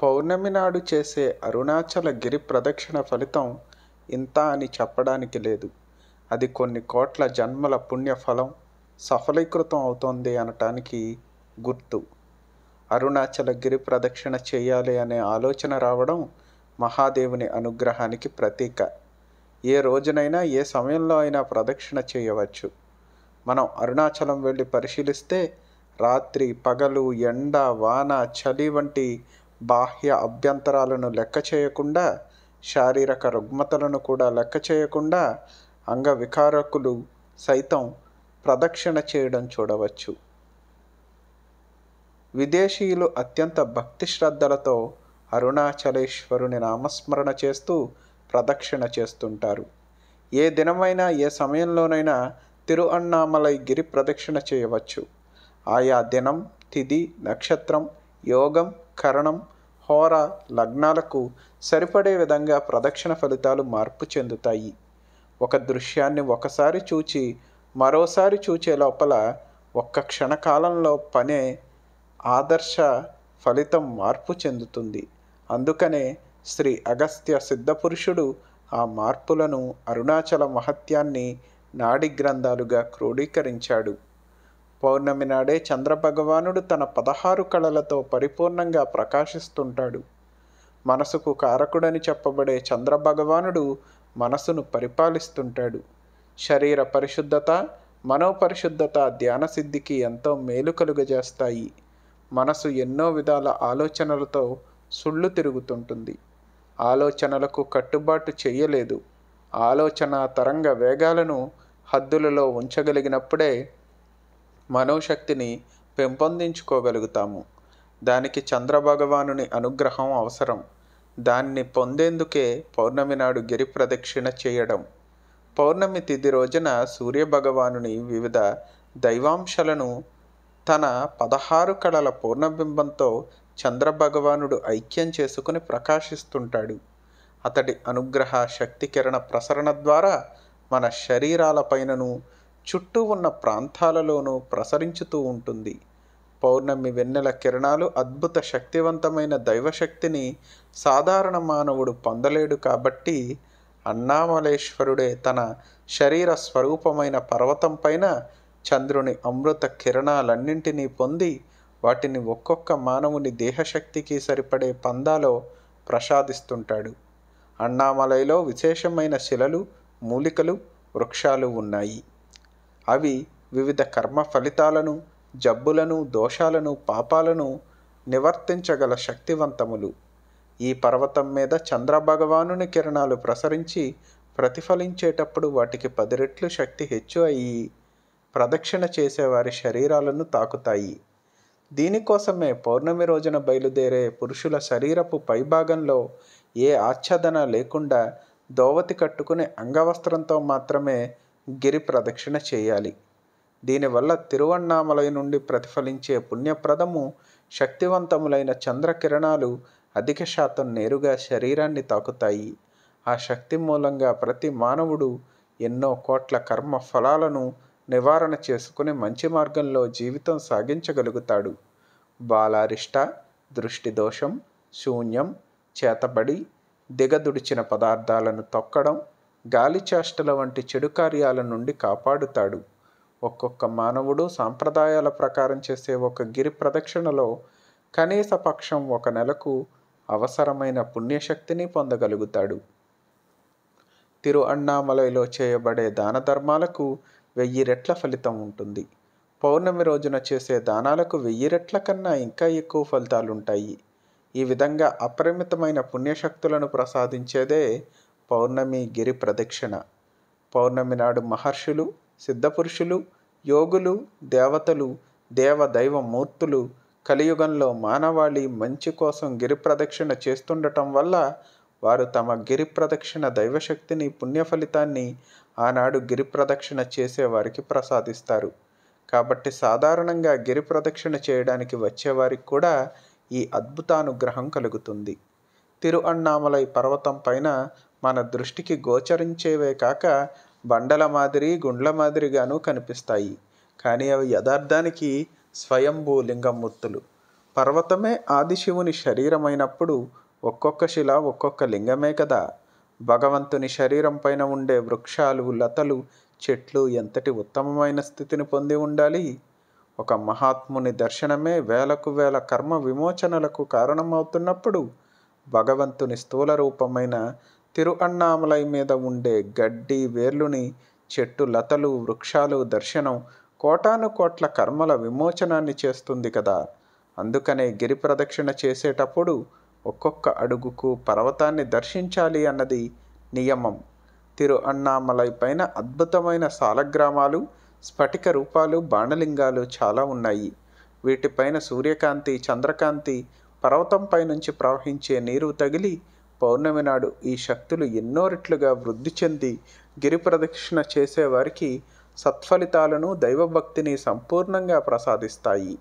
పౌర్ణమి నాడు చేసే అరుణాచల గిరి ప్రదక్షిణ ఫలితం ఇంత అని చెప్పడానికి లేదు అది కొన్ని కోట్ల జన్మల పుణ్యఫలం సఫలీకృతం అవుతోంది అనటానికి గుర్తు అరుణాచల గిరి ప్రదక్షిణ చేయాలి అనే ఆలోచన రావడం మహాదేవుని అనుగ్రహానికి ప్రతీక ఏ రోజునైనా ఏ సమయంలో అయినా ప్రదక్షిణ చేయవచ్చు మనం అరుణాచలం వెళ్ళి పరిశీలిస్తే రాత్రి పగలు ఎండ వాన చలి వంటి బాహ్య అభ్యంతరాలను లెక్క చేయకుండా శారీరక రుగ్మతలను కూడా లెక్క చేయకుండా అంగవికారకులు సైతం ప్రదక్షిణ చేయడం చూడవచ్చు విదేశీయులు అత్యంత భక్తి శ్రద్ధలతో అరుణాచలేశ్వరుని నామస్మరణ చేస్తూ ప్రదక్షిణ చేస్తుంటారు ఏ దినమైనా ఏ సమయంలోనైనా తిరు అన్నామలై గిరి ప్రదక్షిణ చేయవచ్చు ఆయా దినం తిది నక్షత్రం యోగం కరణం హోర లగ్నాలకు సరిపడే విధంగా ప్రదక్షిణ ఫలితాలు మార్పు చెందుతాయి ఒక దృశ్యాన్ని ఒకసారి చూచి మరోసారి చూచే లోపల ఒక్క క్షణకాలంలో పనే ఆదర్శ ఫలితం మార్పు చెందుతుంది అందుకనే శ్రీ అగస్త్య సిద్ధపురుషుడు ఆ మార్పులను అరుణాచల మహత్యాన్ని నాడి గ్రంథాలుగా క్రోడీకరించాడు పౌర్ణమి నాడే చంద్రభగవానుడు తన పదహారు కళలతో పరిపూర్ణంగా ప్రకాశిస్తుంటాడు మనసుకు కారకుడని చెప్పబడే చంద్రభగవానుడు మనసును పరిపాలిస్తుంటాడు శరీర పరిశుద్ధత మనోపరిశుద్ధత ధ్యాన సిద్ధికి ఎంతో మేలు కలుగజేస్తాయి మనసు ఎన్నో విధాల ఆలోచనలతో సుళ్ళు తిరుగుతుంటుంది ఆలోచనలకు కట్టుబాటు చేయలేదు ఆలోచన తరంగ వేగాలను హద్దులలో ఉంచగలిగినప్పుడే మనోశక్తిని పెంపొందించుకోగలుగుతాము దానికి చంద్రభగవానుని అనుగ్రహం అవసరం దాన్ని పొందేందుకే పౌర్ణమి నాడు గిరి ప్రదక్షిణ చేయడం పౌర్ణమి తిథి రోజున సూర్యభగవానుని వివిధ దైవాంశలను తన పదహారు కళల పూర్ణబింబంతో చంద్రభగవానుడు ఐక్యం చేసుకుని ప్రకాశిస్తుంటాడు అతడి అనుగ్రహ శక్తికిరణ ప్రసరణ ద్వారా మన శరీరాలపైనను చుట్టూ ఉన్న ప్రాంతాలలోనూ ప్రసరించుతూ ఉంటుంది పౌర్ణమి వెన్నెల కిరణాలు అద్భుత శక్తివంతమైన దైవశక్తిని సాధారణ మానవుడు పొందలేడు కాబట్టి అన్నామలేశ్వరుడే తన శరీర స్వరూపమైన పర్వతం పైన చంద్రుని అమృత కిరణాలన్నింటినీ పొంది వాటిని ఒక్కొక్క మానవుని దేహశక్తికి సరిపడే పందాలో ప్రసాదిస్తుంటాడు అన్నామలైలో విశేషమైన శిలలు మూలికలు వృక్షాలు ఉన్నాయి అవి వివిధ కర్మ ఫలితాలను జబ్బులను దోషాలను పాపాలను నివర్తించగల శక్తివంతములు ఈ పర్వతం మీద చంద్రభగవానుని కిరణాలు ప్రసరించి ప్రతిఫలించేటప్పుడు వాటికి పది రెట్లు శక్తి హెచ్చు అయ్యి ప్రదక్షిణ చేసేవారి శరీరాలను తాకుతాయి దీనికోసమే పౌర్ణమి రోజున బయలుదేరే పురుషుల శరీరపు పైభాగంలో ఏ ఆచ్ఛాదన లేకుండా దోవతి కట్టుకుని అంగవస్త్రంతో మాత్రమే గిరి ప్రదక్షిణ చేయాలి దీనివల్ల తిరువన్నామలయ నుండి ప్రతిఫలించే పుణ్యప్రదము శక్తివంతములైన చంద్రకిరణాలు అధిక శాతం నేరుగా శరీరాన్ని తాకుతాయి ఆ శక్తి మూలంగా ప్రతి మానవుడు ఎన్నో కోట్ల కర్మ ఫలాలను నివారణ చేసుకుని మంచి మార్గంలో జీవితం సాగించగలుగుతాడు బాలారిష్ట దృష్టి దోషం శూన్యం చేతబడి దిగదుడిచిన పదార్థాలను తొక్కడం గాలిచేష్టల వంటి చెడు కార్యాల నుండి కాపాడుతాడు ఒక్కొక్క మానవుడు సాంప్రదాయాల ప్రకారం చేసే ఒక గిరి ప్రదక్షిణలో కనీస పక్షం ఒక నెలకు అవసరమైన పుణ్యశక్తిని పొందగలుగుతాడు తిరు అన్నామలైలో చేయబడే దాన ధర్మాలకు వెయ్యి రెట్ల ఫలితం ఉంటుంది పౌర్ణమి రోజున చేసే దానాలకు వెయ్యి రెట్ల కన్నా ఇంకా ఎక్కువ ఫలితాలుంటాయి ఈ విధంగా అపరిమితమైన పుణ్యశక్తులను ప్రసాదించేదే పౌర్ణమి గిరి ప్రదక్షిణ పౌర్ణమి నాడు మహర్షులు సిద్ధపురుషులు యోగులు దేవతలు దేవ దైవ మూర్తులు కలియుగంలో మానవాళి మంచి కోసం గిరి ప్రదక్షిణ చేస్తుండటం వల్ల వారు తమ గిరి ప్రదక్షిణ దైవశక్తిని పుణ్యఫలితాన్ని ఆనాడు గిరి ప్రదక్షిణ చేసేవారికి ప్రసాదిస్తారు కాబట్టి సాధారణంగా గిరి ప్రదక్షిణ చేయడానికి వచ్చేవారికి కూడా ఈ అద్భుతానుగ్రహం కలుగుతుంది తిరు అన్నామలై పర్వతం పైన మన దృష్టికి గోచరించేవే కాక బండల మాదిరి గుండ్ల మాదిరిగాను కనిపిస్తాయి కానీ అవి యథార్థానికి స్వయంభూ లింగమూర్తులు పర్వతమే ఆదిశివుని శరీరమైనప్పుడు ఒక్కొక్క శిల ఒక్కొక్క లింగమే కదా భగవంతుని శరీరం పైన ఉండే వృక్షాలు లతలు చెట్లు ఎంతటి ఉత్తమమైన స్థితిని పొంది ఉండాలి ఒక మహాత్ముని దర్శనమే వేలకు వేల కర్మ విమోచనలకు కారణమవుతున్నప్పుడు భగవంతుని స్థూల రూపమైన అన్నామలై మీద ఉండే గడ్డి వేర్లుని చెట్టు లతలు వృక్షాలు దర్శనం కోటాను కోట్ల కర్మల విమోచనాన్ని చేస్తుంది కదా అందుకనే గిరి ప్రదక్షిణ చేసేటప్పుడు ఒక్కొక్క అడుగుకు పర్వతాన్ని దర్శించాలి అన్నది నియమం తిరు అన్నామలై పైన అద్భుతమైన సాలగ్రామాలు స్ఫటిక రూపాలు బాణలింగాలు చాలా ఉన్నాయి వీటిపైన సూర్యకాంతి చంద్రకాంతి పర్వతంపై నుంచి ప్రవహించే నీరు తగిలి పౌర్ణమి నాడు ఈ శక్తులు ఎన్నో రెట్లుగా వృద్ధి చెంది గిరి ప్రదక్షిణ చేసేవారికి సత్ఫలితాలను దైవభక్తిని సంపూర్ణంగా ప్రసాదిస్తాయి